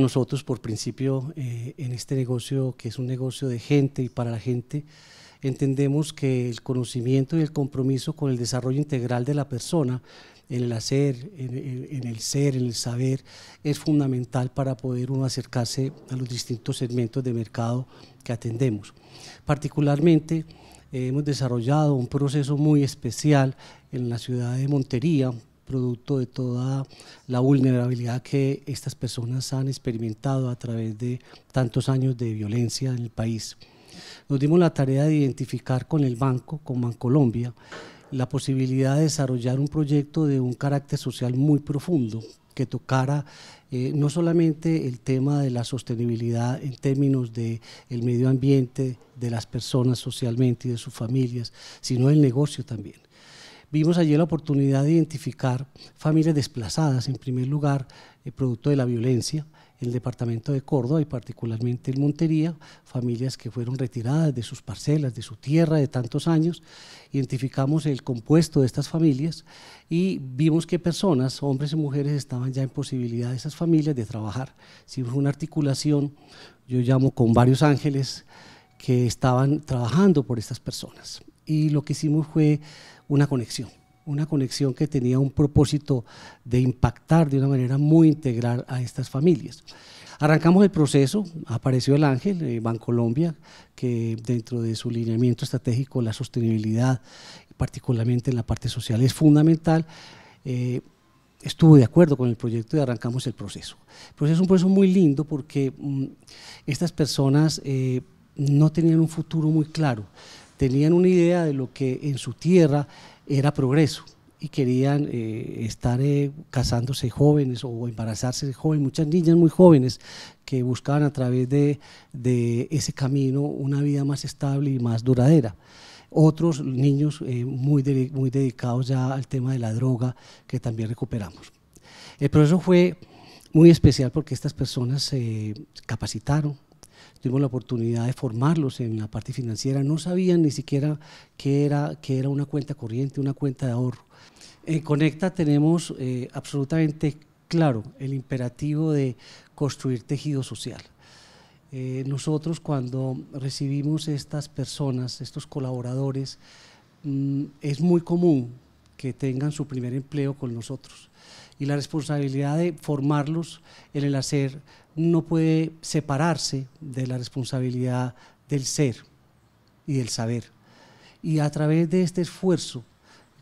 Nosotros, por principio, eh, en este negocio, que es un negocio de gente y para la gente, entendemos que el conocimiento y el compromiso con el desarrollo integral de la persona, en el hacer, en, el ser, en el saber, es fundamental para poder uno acercarse a los distintos segmentos de mercado que atendemos. Particularmente, eh, hemos desarrollado un proceso muy especial en la ciudad de Montería, producto de toda la vulnerabilidad que estas personas han experimentado a través de tantos años de violencia en el país. Nos dimos la tarea de identificar con el banco, con Bancolombia, la posibilidad de desarrollar un proyecto de un carácter social muy profundo que tocara eh, no solamente el tema de la sostenibilidad en términos del el medio ambiente, de las personas socialmente y de sus familias, sino el negocio también. Vimos allí la oportunidad de identificar familias desplazadas, en primer lugar, eh, producto de la violencia, en el departamento de Córdoba y particularmente en Montería, familias que fueron retiradas de sus parcelas, de su tierra de tantos años. Identificamos el compuesto de estas familias y vimos que personas, hombres y mujeres, estaban ya en posibilidad de esas familias de trabajar. fue una articulación, yo llamo con varios ángeles, que estaban trabajando por estas personas y lo que hicimos fue una conexión, una conexión que tenía un propósito de impactar de una manera muy integral a estas familias. Arrancamos el proceso, apareció el Ángel, banco eh, Bancolombia, que dentro de su lineamiento estratégico la sostenibilidad, particularmente en la parte social, es fundamental. Eh, estuvo de acuerdo con el proyecto y arrancamos el proceso. El es un proceso muy lindo porque mm, estas personas eh, no tenían un futuro muy claro tenían una idea de lo que en su tierra era progreso y querían eh, estar eh, casándose jóvenes o embarazarse jóvenes, muchas niñas muy jóvenes que buscaban a través de, ese camino una vida más estable y más duradera otros niños eh, muy, muy dedicados ya al tema de la droga que también recuperamos. El proceso fue muy especial porque estas personas se capacitaron, tuvimos la oportunidad de formarlos en la parte financiera, no sabían ni siquiera qué era, qué era una cuenta corriente, una cuenta de ahorro. En Conecta tenemos eh, absolutamente claro el imperativo de construir tejido social. Eh, nosotros cuando recibimos estas personas, estos colaboradores, mm, es muy común que tengan su primer empleo con nosotros. Y la responsabilidad de formarlos en el hacer no puede separarse de la responsabilidad del ser y del saber. Y a través de este esfuerzo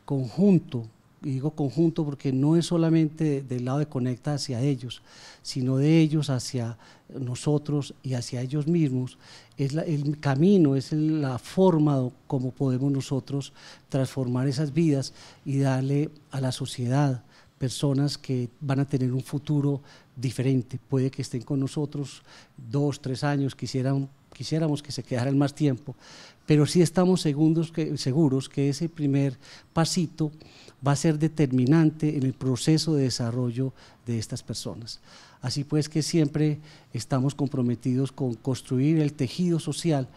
conjunto y digo conjunto porque no es solamente del lado de Conecta hacia ellos, sino de ellos hacia nosotros y hacia ellos mismos, es el camino, es la forma como podemos nosotros transformar esas vidas y darle a la sociedad personas que van a tener un futuro diferente. Puede que estén con nosotros dos, tres años, quisieran, quisiéramos que se quedaran más tiempo, pero sí estamos segundos que, seguros que ese primer pasito va a ser determinante en el proceso de desarrollo de estas personas. Así pues que siempre estamos comprometidos con construir el tejido social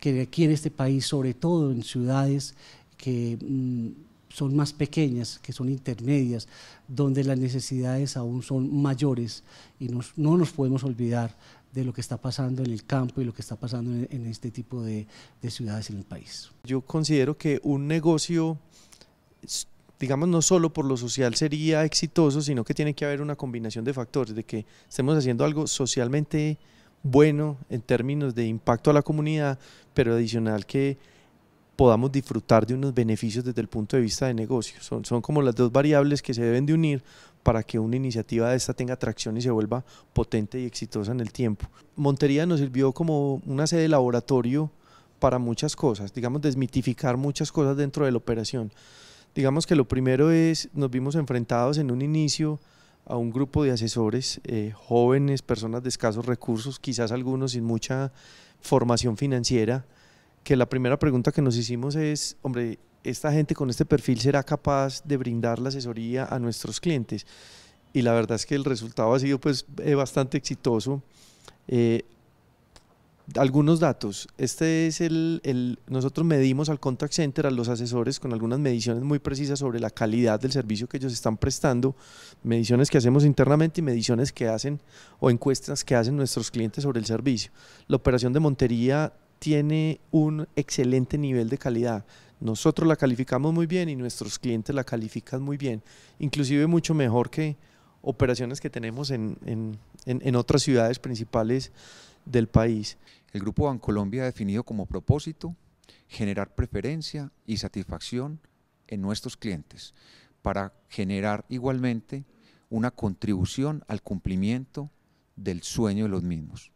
que aquí en este país, sobre todo en ciudades que... Mm, son más pequeñas, que son intermedias, donde las necesidades aún son mayores y no nos podemos olvidar de lo que está pasando en el campo y lo que está pasando en, en este tipo de, de, ciudades en el país. Yo considero que un negocio, digamos, no solo por lo social sería exitoso, sino que tiene que haber una combinación de factores, de que estemos haciendo algo socialmente bueno en términos de impacto a la comunidad, pero adicional que podamos disfrutar de unos beneficios desde el punto de vista de negocio. Son, son como las dos variables que se deben de unir para que una iniciativa de esta tenga tracción y se vuelva potente y exitosa en el tiempo. Montería nos sirvió como una sede laboratorio para muchas cosas, digamos, desmitificar muchas cosas dentro de la operación. Digamos que lo primero es, nos vimos enfrentados en un inicio a un grupo de asesores, eh, jóvenes, personas de escasos recursos, quizás algunos sin mucha formación financiera, que la primera pregunta que nos hicimos es, hombre, ¿esta gente con este perfil será capaz de brindar la asesoría a nuestros clientes? Y la verdad es que el resultado ha sido pues eh, bastante exitoso. Eh, algunos datos. Este es el, el, Nosotros medimos al contact center, a los asesores, con algunas mediciones muy precisas sobre la calidad del servicio que ellos están prestando, mediciones que hacemos internamente y mediciones que hacen o encuestas que hacen nuestros clientes sobre el servicio. La operación de Montería tiene un excelente nivel de calidad. Nosotros la calificamos muy bien y nuestros clientes la califican muy bien, inclusive mucho mejor que operaciones que tenemos en, otras ciudades principales del país. El Grupo Bancolombia ha definido como propósito generar preferencia y satisfacción en nuestros clientes para generar igualmente una contribución al cumplimiento del sueño de los mismos.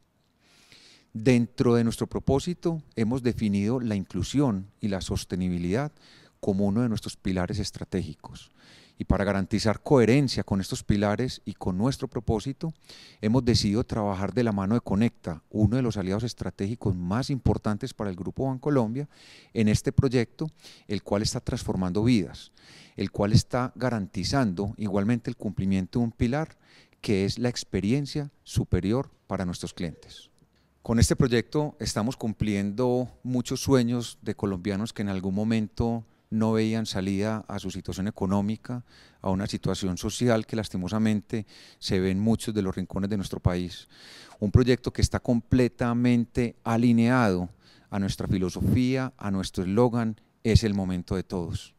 Dentro de nuestro propósito hemos definido la inclusión y la sostenibilidad como uno de nuestros pilares estratégicos. Y para garantizar coherencia con estos pilares y con nuestro propósito, hemos decidido trabajar de la mano de Conecta, uno de los aliados estratégicos más importantes para el Grupo Bancolombia, en este proyecto, el cual está transformando vidas, el cual está garantizando igualmente el cumplimiento de un pilar que es la experiencia superior para nuestros clientes. Con este proyecto estamos cumpliendo muchos sueños de colombianos que en algún momento no veían salida a su situación económica, a una situación social que lastimosamente se ve en muchos de los rincones de nuestro país. Un proyecto que está completamente alineado a nuestra filosofía, a nuestro eslogan, es el momento de todos.